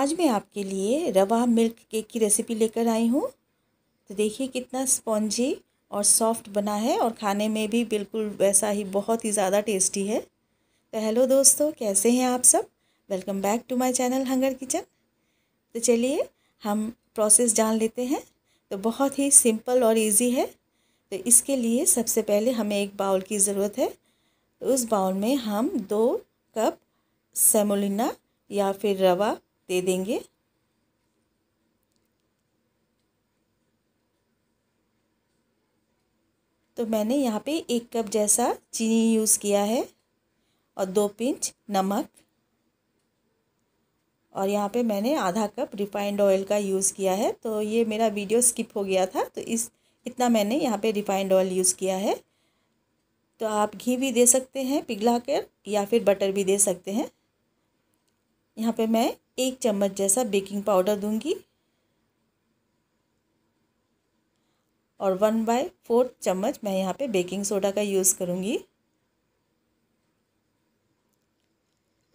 आज मैं आपके लिए रवा मिल्क केक की रेसिपी लेकर आई हूँ तो देखिए कितना स्पॉन्जी और सॉफ्ट बना है और खाने में भी बिल्कुल वैसा ही बहुत ही ज़्यादा टेस्टी है तो हेलो दोस्तों कैसे हैं आप सब welcome back to my channel hunger kitchen तो चलिए हम प्रोसेस जान लेते हैं तो बहुत ही सिंपल और इजी है तो इसके लिए सबसे पहले हमें एक बाउल की ज़रूरत है उस बाउल में हम दो कप सेमोलिना या फिर रवा दे देंगे तो मैंने यहाँ पे एक कप जैसा चीनी यूज़ किया है और दो पिंच नमक और यहाँ पे मैंने आधा कप रिफाइंड ऑयल का यूज़ किया है तो ये मेरा वीडियो स्किप हो गया था तो इस इतना मैंने यहाँ पे रिफाइंड ऑयल यूज़ किया है तो आप घी भी दे सकते हैं पिघला कर या फिर बटर भी दे सकते हैं यहाँ पे मैं एक चम्मच जैसा बेकिंग पाउडर दूंगी और वन बाय फोर्थ चम्मच मैं यहाँ पे बेकिंग सोडा का यूज़ करूँगी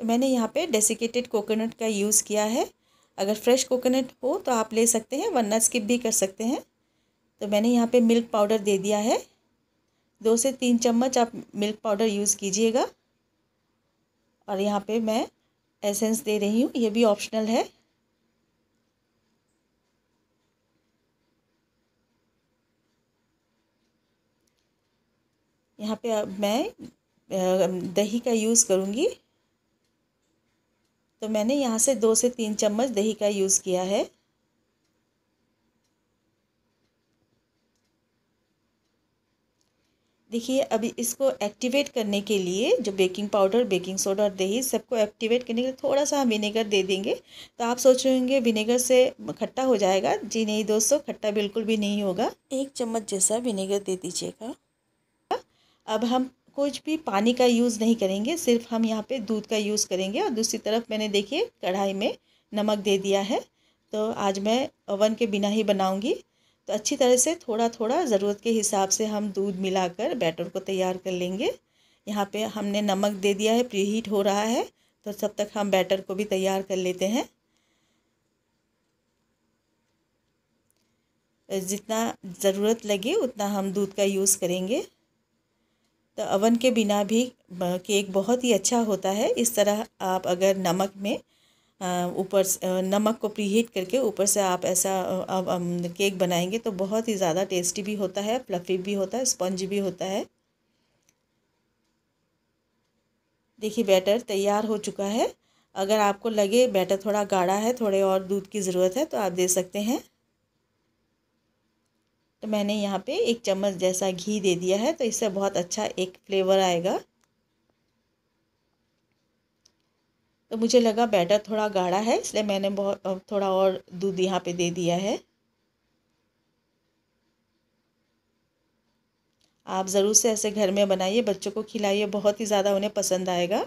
मैंने यहाँ पे डेसिकेटेड कोकोनट का यूज़ किया है अगर फ्रेश कोकोनट हो तो आप ले सकते हैं वरना स्किप भी कर सकते हैं तो मैंने यहाँ पे मिल्क पाउडर दे दिया है दो से तीन चम्मच आप मिल्क पाउडर यूज़ कीजिएगा और यहाँ पे मैं एसेंस दे रही हूँ ये भी ऑप्शनल है यहाँ पे अब मैं दही का यूज़ करूँगी तो मैंने यहाँ से दो से तीन चम्मच दही का यूज़ किया है देखिए अभी इसको एक्टिवेट करने के लिए जो बेकिंग पाउडर बेकिंग सोडा और दही सबको एक्टिवेट करने के लिए थोड़ा सा हम विनेगर दे देंगे तो आप सोच रहे होंगे विनेगर से खट्टा हो जाएगा जी नहीं दोस्तों खट्टा बिल्कुल भी नहीं होगा एक चम्मच जैसा विनेगर दे दीजिएगा अब हम कुछ भी पानी का यूज़ नहीं करेंगे सिर्फ हम यहाँ पर दूध का यूज़ करेंगे और दूसरी तरफ मैंने देखिए कढ़ाई में नमक दे दिया है तो आज मैं ओवन के बिना ही बनाऊँगी तो अच्छी तरह से थोड़ा थोड़ा ज़रूरत के हिसाब से हम दूध मिलाकर बैटर को तैयार कर लेंगे यहाँ पे हमने नमक दे दिया है प्री हीट हो रहा है तो तब तक हम बैटर को भी तैयार कर लेते हैं जितना ज़रूरत लगे उतना हम दूध का यूज़ करेंगे तो अवन के बिना भी केक बहुत ही अच्छा होता है इस तरह आप अगर नमक में ऊपर नमक को प्रीहीट करके ऊपर से आप ऐसा केक बनाएंगे तो बहुत ही ज़्यादा टेस्टी भी होता है फ्लफ़ी भी होता है स्पंज भी होता है देखिए बैटर तैयार हो चुका है अगर आपको लगे बैटर थोड़ा गाढ़ा है थोड़े और दूध की ज़रूरत है तो आप दे सकते हैं तो मैंने यहाँ पे एक चम्मच जैसा घी दे दिया है तो इससे बहुत अच्छा एक फ्लेवर आएगा तो मुझे लगा बैटर थोड़ा गाढ़ा है इसलिए मैंने बहुत थोड़ा और दूध यहाँ पे दे दिया है आप ज़रूर से ऐसे घर में बनाइए बच्चों को खिलाइए बहुत ही ज़्यादा उन्हें पसंद आएगा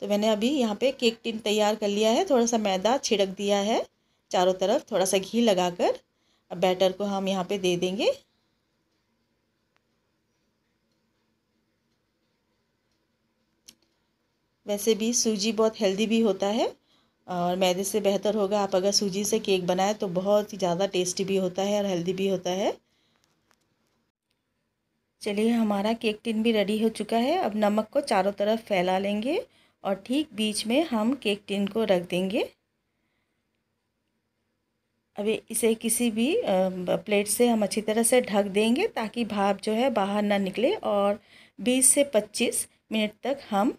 तो मैंने अभी यहाँ पे केक टिन तैयार कर लिया है थोड़ा सा मैदा छिड़क दिया है चारों तरफ थोड़ा सा घी लगाकर अब बैटर को हम यहाँ पे दे देंगे वैसे भी सूजी बहुत हेल्दी भी होता है और मैदे से बेहतर होगा आप अगर सूजी से केक बनाएं तो बहुत ही ज़्यादा टेस्टी भी होता है और हेल्दी भी होता है चलिए हमारा केक टिन भी रेडी हो चुका है अब नमक को चारों तरफ फैला लेंगे और ठीक बीच में हम केक टिन को रख देंगे अब इसे किसी भी प्लेट से हम अच्छी तरह से ढक देंगे ताकि भाप जो है बाहर ना निकले और 20 से 25 मिनट तक हम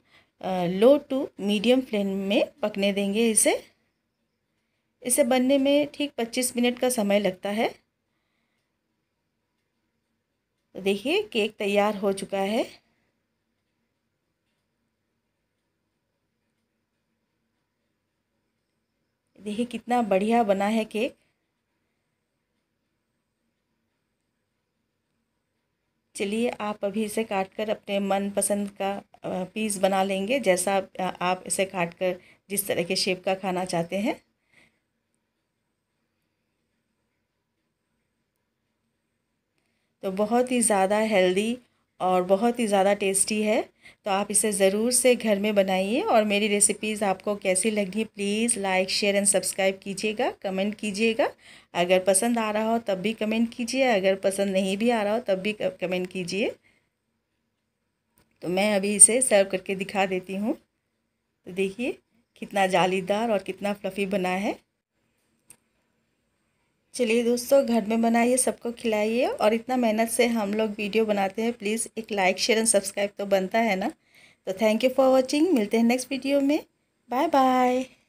लो टू मीडियम फ्लेम में पकने देंगे इसे इसे बनने में ठीक 25 मिनट का समय लगता है तो देखिए केक तैयार हो चुका है देखिए कितना बढ़िया बना है केक चलिए आप अभी इसे काट कर अपने मनपसंद का पीस बना लेंगे जैसा आप इसे काट कर जिस तरह के शेप का खाना चाहते हैं तो बहुत ही ज़्यादा हेल्दी और बहुत ही ज़्यादा टेस्टी है तो आप इसे ज़रूर से घर में बनाइए और मेरी रेसिपीज़ आपको कैसी लगी please like share and subscribe कीजिएगा कमेंट कीजिएगा अगर पसंद आ रहा हो तब भी कमेंट कीजिए अगर पसंद नहीं भी आ रहा हो तब भी कमेंट कीजिए तो मैं अभी इसे सर्व करके दिखा देती हूँ तो देखिए कितना जालीदार और कितना फ्लफ़ी बना है चलिए दोस्तों घर में बनाइए सबको खिलाइए और इतना मेहनत से हम लोग वीडियो बनाते हैं प्लीज़ एक लाइक शेयर एंड सब्सक्राइब तो बनता है ना तो थैंक यू फॉर वॉचिंग मिलते हैं नेक्स्ट वीडियो में बाय बाय